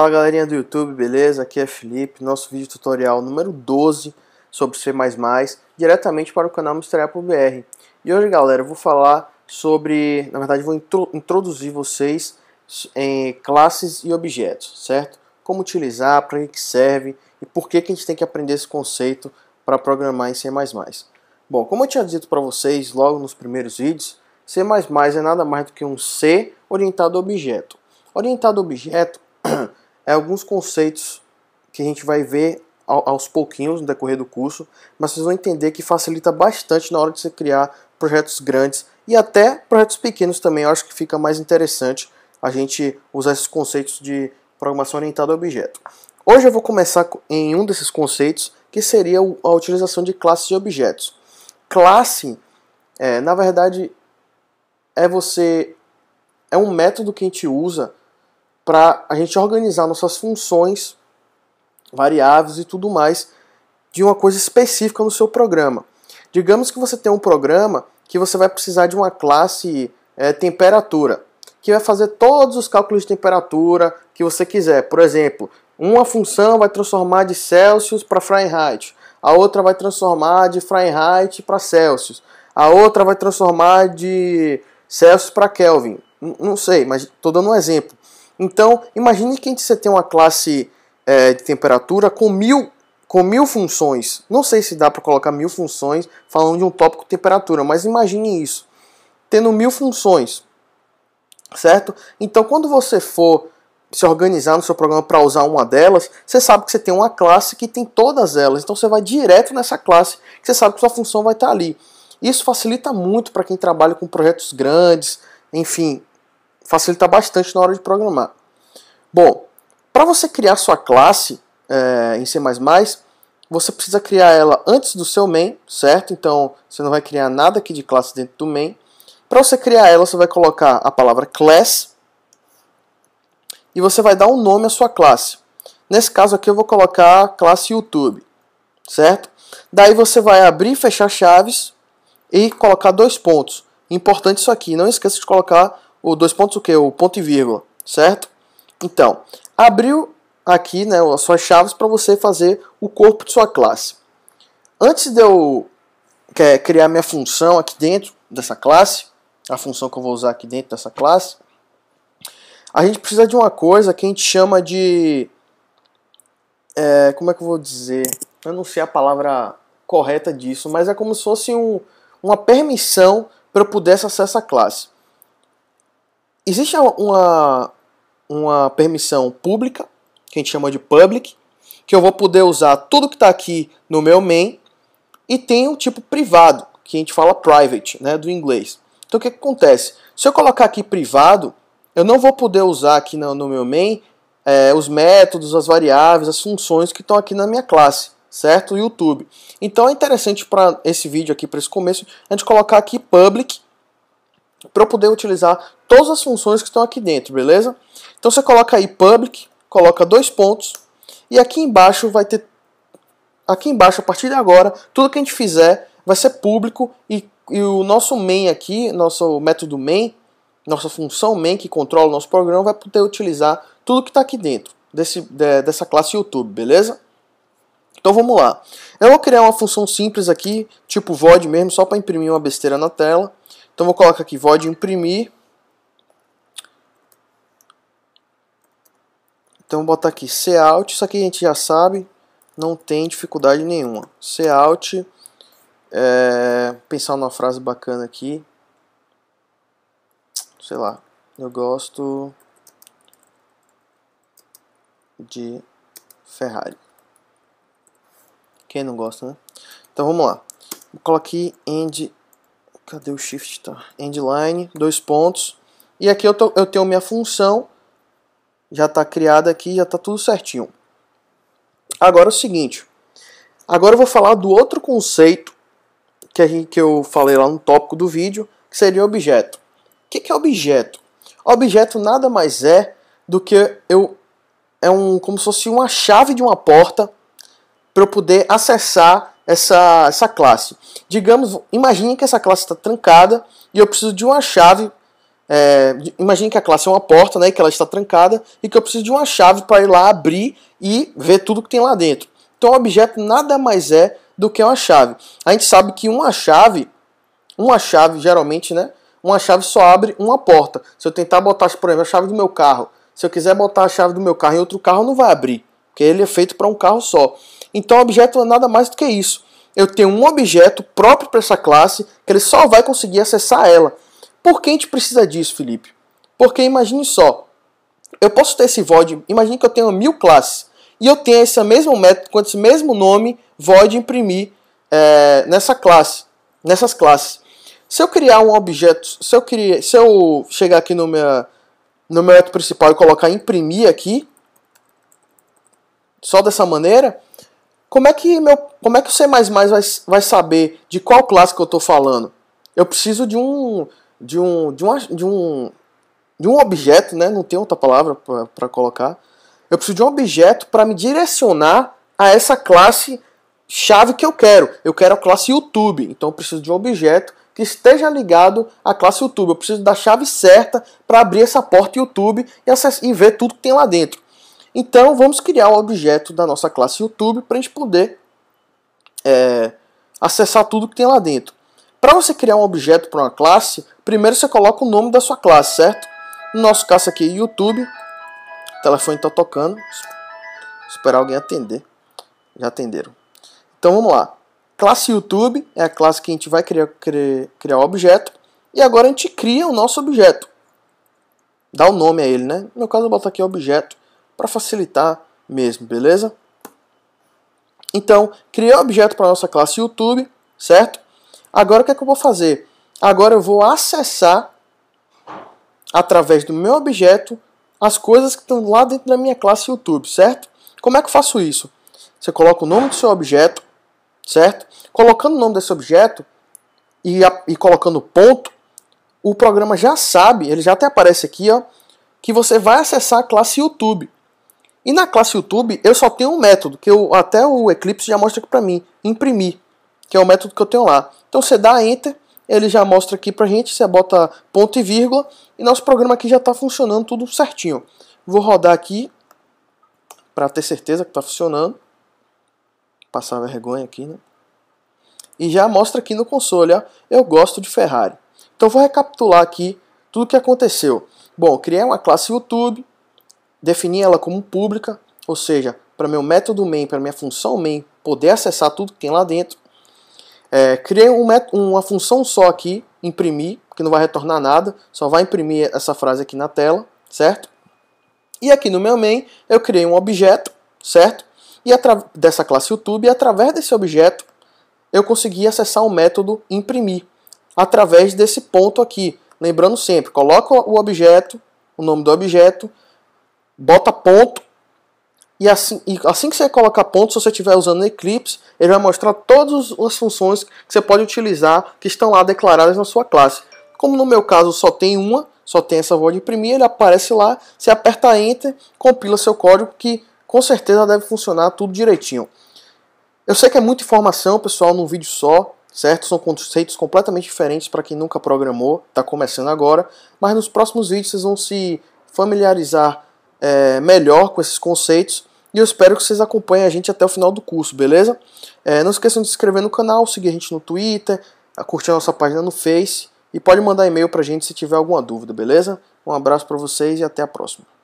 Fala galerinha do YouTube, beleza? Aqui é Felipe, nosso vídeo tutorial número 12 sobre C++, diretamente para o canal Mr. BR. E hoje galera, eu vou falar sobre, na verdade vou introduzir vocês em classes e objetos, certo? Como utilizar, para que serve e por que, que a gente tem que aprender esse conceito para programar em C++. Bom, como eu tinha dito para vocês logo nos primeiros vídeos, C++ é nada mais do que um C orientado a objeto. Orientado a objeto é alguns conceitos que a gente vai ver aos pouquinhos no decorrer do curso, mas vocês vão entender que facilita bastante na hora de você criar projetos grandes e até projetos pequenos também. Eu acho que fica mais interessante a gente usar esses conceitos de programação orientada a objeto. Hoje eu vou começar em um desses conceitos, que seria a utilização de classes de objetos. Classe, é, na verdade, é você é um método que a gente usa para a gente organizar nossas funções, variáveis e tudo mais de uma coisa específica no seu programa. Digamos que você tem um programa que você vai precisar de uma classe é, temperatura, que vai fazer todos os cálculos de temperatura que você quiser. Por exemplo, uma função vai transformar de Celsius para Fahrenheit, a outra vai transformar de Fahrenheit para Celsius, a outra vai transformar de Celsius para Kelvin. N não sei, mas estou dando um exemplo. Então, imagine que você tem uma classe é, de temperatura com mil, com mil funções. Não sei se dá para colocar mil funções falando de um tópico temperatura, mas imagine isso. Tendo mil funções, certo? Então, quando você for se organizar no seu programa para usar uma delas, você sabe que você tem uma classe que tem todas elas. Então, você vai direto nessa classe que você sabe que sua função vai estar tá ali. Isso facilita muito para quem trabalha com projetos grandes, enfim, facilita bastante na hora de programar. Bom, para você criar sua classe é, em C++, você precisa criar ela antes do seu main, certo? Então, você não vai criar nada aqui de classe dentro do main. Para você criar ela, você vai colocar a palavra class e você vai dar um nome à sua classe. Nesse caso aqui, eu vou colocar a classe YouTube, certo? Daí você vai abrir e fechar chaves e colocar dois pontos. Importante isso aqui, não esqueça de colocar o dois pontos o que? O ponto e vírgula, certo? Então, abriu aqui né, as suas chaves para você fazer o corpo de sua classe. Antes de eu criar minha função aqui dentro dessa classe, a função que eu vou usar aqui dentro dessa classe, a gente precisa de uma coisa que a gente chama de. É, como é que eu vou dizer? Eu não sei a palavra correta disso, mas é como se fosse um, uma permissão para eu pudesse acessar essa classe existe uma, uma permissão pública, que a gente chama de public, que eu vou poder usar tudo que está aqui no meu main, e tem o um tipo privado, que a gente fala private, né, do inglês. Então o que, que acontece? Se eu colocar aqui privado, eu não vou poder usar aqui no, no meu main é, os métodos, as variáveis, as funções que estão aqui na minha classe, certo? YouTube. Então é interessante para esse vídeo aqui, para esse começo, a gente colocar aqui public, para eu poder utilizar todas as funções que estão aqui dentro, beleza? Então você coloca aí public, coloca dois pontos e aqui embaixo vai ter aqui embaixo a partir de agora, tudo que a gente fizer vai ser público e, e o nosso main aqui, nosso método main, nossa função main que controla o nosso programa vai poder utilizar tudo que está aqui dentro desse, de, dessa classe YouTube, beleza? Então vamos lá. Eu vou criar uma função simples aqui, tipo void mesmo, só para imprimir uma besteira na tela. Então vou colocar aqui void imprimir. Então vou botar aqui cout, isso aqui a gente já sabe, não tem dificuldade nenhuma. Cout, é, pensar numa frase bacana aqui. Sei lá, eu gosto de Ferrari. Quem não gosta, né? Então vamos lá. Coloquei end Cadê o shift? Tá. Endline, dois pontos. E aqui eu, tô, eu tenho minha função. Já está criada aqui, já está tudo certinho. Agora é o seguinte. Agora eu vou falar do outro conceito que, a gente, que eu falei lá no tópico do vídeo, que seria objeto. O que, que é objeto? Objeto nada mais é do que eu é um como se fosse uma chave de uma porta para eu poder acessar essa, essa classe. Digamos, imagine que essa classe está trancada e eu preciso de uma chave. É, imagine que a classe é uma porta, né, que ela está trancada e que eu preciso de uma chave para ir lá abrir e ver tudo que tem lá dentro. Então, o objeto nada mais é do que uma chave. A gente sabe que uma chave, uma chave geralmente, né, uma chave só abre uma porta. Se eu tentar botar, por exemplo, a chave do meu carro, se eu quiser botar a chave do meu carro em outro carro, não vai abrir, porque ele é feito para um carro só. Então, objeto é nada mais do que isso. Eu tenho um objeto próprio para essa classe que ele só vai conseguir acessar ela. Por que a gente precisa disso, Felipe? Porque imagine só, eu posso ter esse void, imagine que eu tenho mil classes e eu tenho esse mesmo método com esse mesmo nome void imprimir é, nessa classe, nessas classes. Se eu criar um objeto, se eu criar, se eu chegar aqui no meu no meu método principal e colocar imprimir aqui, só dessa maneira, como é que meu, como é que o C++ vai, vai saber de qual classe que eu estou falando? Eu preciso de um de um de, um, de um de um objeto, né? Não tem outra palavra para colocar. Eu preciso de um objeto para me direcionar a essa classe chave que eu quero. Eu quero a classe YouTube, então eu preciso de um objeto que esteja ligado à classe YouTube. Eu preciso da chave certa para abrir essa porta YouTube e, e ver tudo que tem lá dentro. Então vamos criar um objeto da nossa classe YouTube para a gente poder é, acessar tudo que tem lá dentro. Para você criar um objeto para uma classe, primeiro você coloca o nome da sua classe, certo? No nosso caso aqui, YouTube. O telefone está tocando. Esperar alguém atender. Já atenderam. Então vamos lá. Classe YouTube é a classe que a gente vai criar, criar, o objeto. E agora a gente cria o nosso objeto. Dá o um nome a ele, né? No meu caso, eu vou botar aqui objeto para facilitar mesmo, beleza? Então, criei o objeto para nossa classe YouTube, certo? Agora o que é que eu vou fazer? Agora eu vou acessar através do meu objeto as coisas que estão lá dentro da minha classe YouTube, certo? Como é que eu faço isso? Você coloca o nome do seu objeto, certo? Colocando o nome desse objeto e, a, e colocando ponto, o programa já sabe, ele já até aparece aqui, ó, que você vai acessar a classe YouTube. E na classe YouTube eu só tenho um método, que eu, até o Eclipse já mostra aqui para mim, imprimir, que é o método que eu tenho lá. Então você dá Enter, ele já mostra aqui pra gente, você bota ponto e vírgula, e nosso programa aqui já está funcionando tudo certinho. Vou rodar aqui, para ter certeza que está funcionando. Passar vergonha aqui, né? E já mostra aqui no console, ó, eu gosto de Ferrari. Então vou recapitular aqui tudo que aconteceu. Bom, criei uma classe YouTube, definir ela como pública, ou seja, para meu método main, para minha função main poder acessar tudo que tem lá dentro. É, criei um uma função só aqui, imprimir, que não vai retornar nada, só vai imprimir essa frase aqui na tela, certo? E aqui no meu main eu criei um objeto, certo? E dessa classe YouTube, e através desse objeto eu consegui acessar o método imprimir, através desse ponto aqui. Lembrando sempre, coloca o objeto, o nome do objeto, bota ponto, e assim, e assim que você colocar ponto, se você estiver usando Eclipse, ele vai mostrar todas as funções que você pode utilizar, que estão lá declaradas na sua classe. Como no meu caso só tem uma, só tem essa voz de imprimir, ele aparece lá, você aperta Enter, compila seu código, que com certeza deve funcionar tudo direitinho. Eu sei que é muita informação, pessoal, num vídeo só, certo? São conceitos completamente diferentes para quem nunca programou, está começando agora, mas nos próximos vídeos vocês vão se familiarizar é, melhor com esses conceitos. E eu espero que vocês acompanhem a gente até o final do curso, beleza? É, não esqueçam de se inscrever no canal, seguir a gente no Twitter, curtir a nossa página no Face e pode mandar e-mail para a gente se tiver alguma dúvida, beleza? Um abraço para vocês e até a próxima.